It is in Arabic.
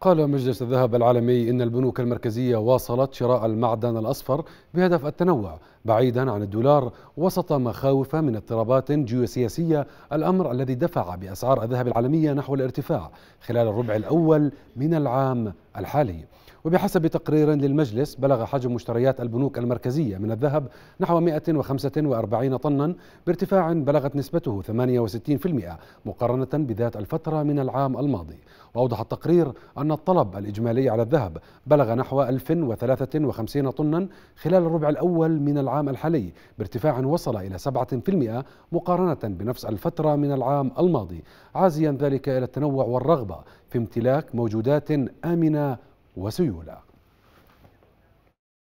قال مجلس الذهب العالمي إن البنوك المركزية واصلت شراء المعدن الأصفر بهدف التنوع بعيدا عن الدولار وسط مخاوف من اضطرابات جيوسياسية الأمر الذي دفع بأسعار الذهب العالمية نحو الارتفاع خلال الربع الأول من العام الحالي وبحسب تقرير للمجلس بلغ حجم مشتريات البنوك المركزية من الذهب نحو 145 طنا بارتفاع بلغت نسبته 68% مقارنة بذات الفترة من العام الماضي وأوضح التقرير أن الطلب الإجمالي على الذهب بلغ نحو 1053 طنا خلال الربع الأول من العام الحالي بارتفاع وصل إلى 7% مقارنة بنفس الفترة من العام الماضي عازيا ذلك إلى التنوع والرغبة في امتلاك موجودات آمنة وسيولة